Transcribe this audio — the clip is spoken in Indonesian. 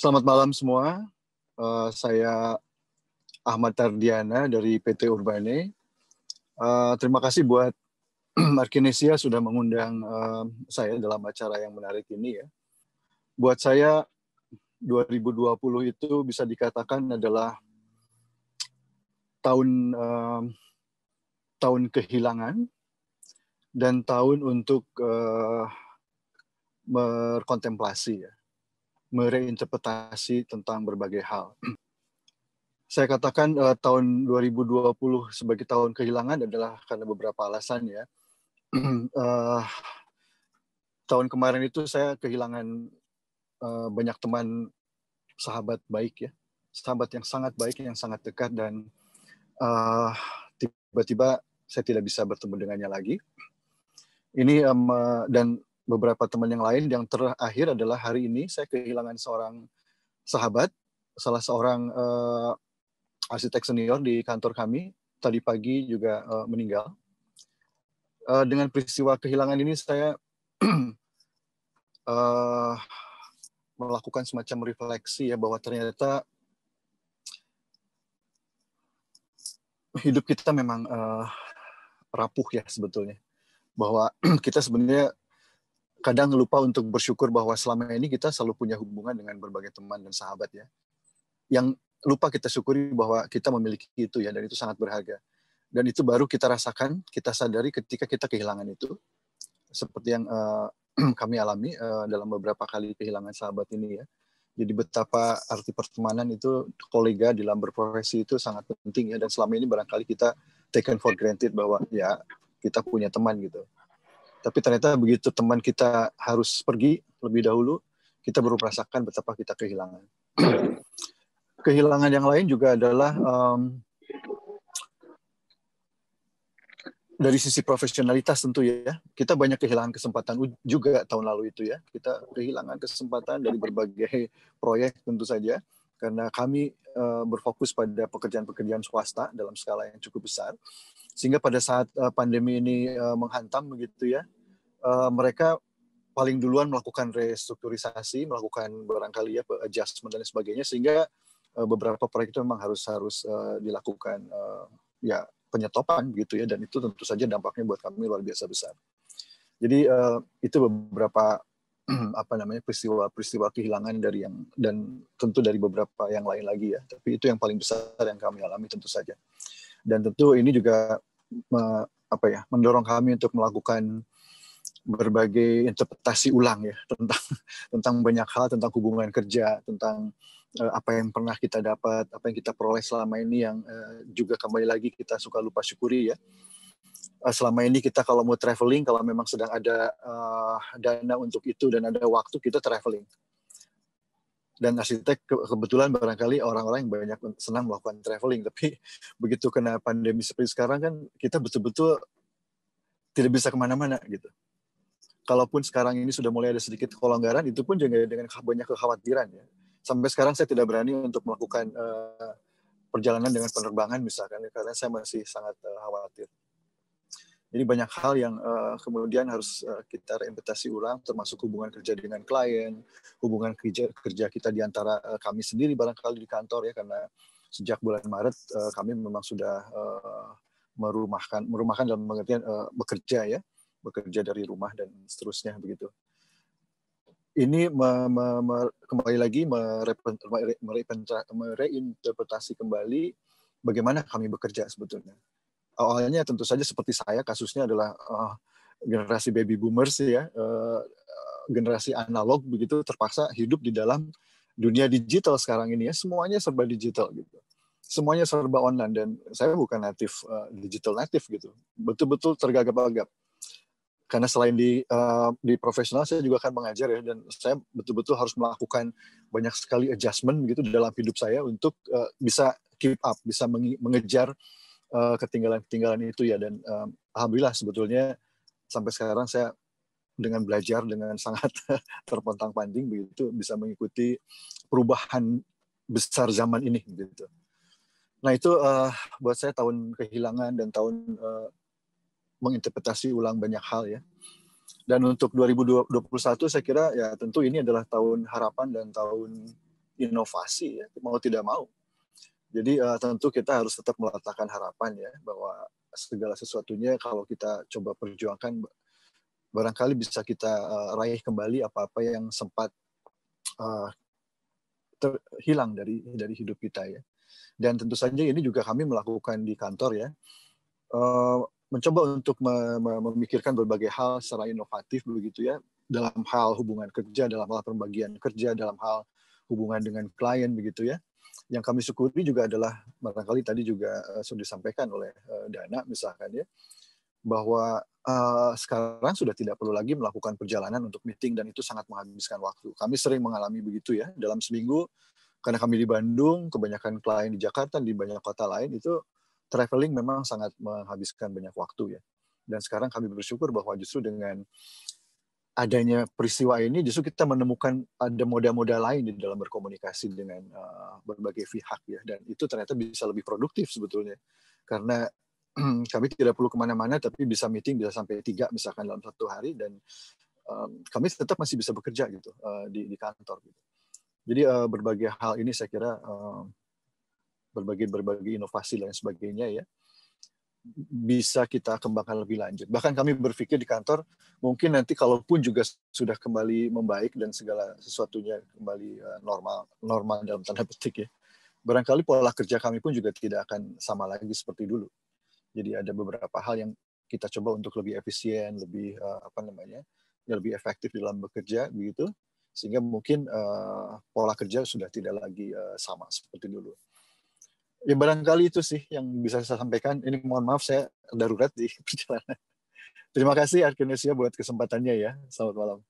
Selamat malam semua. Uh, saya Ahmad Tardiana dari PT Urbane. Uh, terima kasih buat Markinesia sudah mengundang uh, saya dalam acara yang menarik ini ya. Buat saya 2020 itu bisa dikatakan adalah tahun uh, tahun kehilangan dan tahun untuk uh, berkontemplasi ya mereinterpretasi tentang berbagai hal. Saya katakan uh, tahun 2020 sebagai tahun kehilangan adalah karena beberapa alasan ya. uh, tahun kemarin itu saya kehilangan uh, banyak teman sahabat baik ya, sahabat yang sangat baik, yang sangat dekat dan tiba tiba-tiba saya tidak bisa bertemu dengannya lagi. Ini um, dan beberapa teman yang lain yang terakhir adalah hari ini saya kehilangan seorang sahabat, salah seorang uh, arsitek senior di kantor kami tadi pagi juga uh, meninggal. Uh, dengan peristiwa kehilangan ini saya uh, melakukan semacam refleksi ya bahwa ternyata hidup kita memang uh, rapuh ya sebetulnya bahwa kita sebenarnya kadang lupa untuk bersyukur bahwa selama ini kita selalu punya hubungan dengan berbagai teman dan sahabat ya. Yang lupa kita syukuri bahwa kita memiliki itu ya dan itu sangat berharga. Dan itu baru kita rasakan, kita sadari ketika kita kehilangan itu. Seperti yang uh, kami alami uh, dalam beberapa kali kehilangan sahabat ini ya. Jadi betapa arti pertemanan itu kolega dalam berprofesi itu sangat penting ya dan selama ini barangkali kita taken for granted bahwa ya kita punya teman gitu tapi ternyata begitu teman kita harus pergi lebih dahulu, kita baru merasakan betapa kita kehilangan. kehilangan yang lain juga adalah um, dari sisi profesionalitas tentu ya. Kita banyak kehilangan kesempatan juga tahun lalu itu ya. Kita kehilangan kesempatan dari berbagai proyek tentu saja karena kami eh, berfokus pada pekerjaan-pekerjaan swasta dalam skala yang cukup besar sehingga pada saat eh, pandemi ini eh, menghantam begitu ya mereka paling duluan melakukan restrukturisasi melakukan barangkali ya adjustment dan sebagainya sehingga beberapa proyek itu memang harus harus dilakukan ya penyetopan gitu ya dan itu tentu saja dampaknya buat kami luar biasa besar jadi itu beberapa apa namanya peristiwa-peristiwa kehilangan dari yang dan tentu dari beberapa yang lain lagi ya tapi itu yang paling besar yang kami alami tentu saja dan tentu ini juga me, apa ya mendorong kami untuk melakukan berbagai interpretasi ulang ya tentang tentang banyak hal tentang hubungan kerja tentang uh, apa yang pernah kita dapat apa yang kita peroleh selama ini yang uh, juga kembali lagi kita suka lupa syukuri ya Eh, selama ini kita kalau mau traveling kalau memang sedang ada uh, dana untuk itu dan ada waktu kita traveling dan arsitek kebetulan barangkali orang-orang yang banyak senang melakukan traveling tapi begitu kena pandemi seperti sekarang kan kita betul-betul tidak bisa kemana-mana gitu kalaupun sekarang ini sudah mulai ada sedikit kelonggaran itu pun juga dengan banyak kekhawatiran ya sampai sekarang saya tidak berani untuk melakukan uh, perjalanan dengan penerbangan misalkan ya, karena saya masih sangat uh, khawatir jadi banyak hal yang uh, kemudian harus uh, kita reinventasi ulang, termasuk hubungan kerja dengan klien, hubungan kerja kerja kita di antara uh, kami sendiri barangkali di kantor ya karena sejak bulan Maret uh, kami memang sudah uh, merumahkan merumahkan dalam pengertian uh, bekerja ya, bekerja dari rumah dan seterusnya begitu. Ini me, me, me, kembali lagi mereinterpretasi kembali bagaimana kami bekerja sebetulnya awalnya tentu saja seperti saya kasusnya adalah uh, generasi baby boomers ya uh, generasi analog begitu terpaksa hidup di dalam dunia digital sekarang ini ya semuanya serba digital gitu semuanya serba online dan saya bukan natif uh, digital natif gitu betul-betul tergagap-gagap karena selain di uh, di profesional saya juga akan mengajar ya dan saya betul-betul harus melakukan banyak sekali adjustment gitu dalam hidup saya untuk uh, bisa keep up bisa mengejar Eh, ketinggalan-ketinggalan itu ya dan um, alhamdulillah sebetulnya sampai sekarang saya dengan belajar dengan sangat terpontang panjang begitu bisa mengikuti perubahan besar zaman ini begitu. Nah itu uh, buat saya tahun kehilangan dan tahun uh, menginterpretasi ulang banyak hal ya. Dan untuk 2021 saya kira ya tentu ini adalah tahun harapan dan tahun inovasi ya mau tidak mau jadi uh, tentu kita harus tetap meletakkan harapan ya bahwa segala sesuatunya kalau kita coba perjuangkan barangkali bisa kita uh, raih kembali apa-apa yang sempat uh, eh, terhilang dari dari hidup kita ya. Dan tentu saja ini juga kami melakukan di kantor ya. Uh, mencoba untuk memikirkan berbagai hal secara inovatif begitu ya dalam hal hubungan kerja, dalam hal pembagian kerja, dalam hal hubungan dengan klien begitu ya yang kami syukuri juga adalah barangkali tadi juga eh, sudah disampaikan oleh eh, Dana misalkan ya bahwa uh, sekarang sudah tidak perlu lagi melakukan perjalanan untuk meeting dan itu sangat menghabiskan waktu. Kami sering mengalami begitu ya dalam seminggu karena kami di Bandung, kebanyakan klien di Jakarta, dan di banyak kota lain itu traveling memang sangat menghabiskan banyak waktu ya. Dan sekarang kami bersyukur bahwa justru dengan adanya peristiwa ini justru kita menemukan ada moda-moda lain di dalam berkomunikasi dengan uh, berbagai pihak ya dan itu ternyata bisa lebih produktif sebetulnya karena kami tidak perlu kemana-mana tapi bisa meeting bisa sampai tiga misalkan dalam satu hari dan um, kami tetap masih bisa bekerja gitu uh, di, di kantor gitu jadi uh, berbagai hal ini saya kira uh, berbagai berbagai inovasi dan sebagainya ya bisa kita kembangkan lebih lanjut. Bahkan kami berpikir di kantor mungkin nanti kalaupun juga sudah kembali membaik dan segala sesuatunya kembali eh, normal normal dalam tanda petik ya. Barangkali pola kerja kami pun juga tidak akan sama lagi seperti dulu. Jadi ada beberapa hal yang kita coba untuk lebih efisien, lebih eh, apa namanya? Ya lebih efektif dalam bekerja begitu sehingga mungkin uh, pola kerja sudah tidak lagi uh, sama seperti dulu ya barangkali itu sih yang bisa saya sampaikan. Ini mohon maaf saya darurat di perjalanan. Terima kasih Arkinesia buat kesempatannya ya. Selamat malam.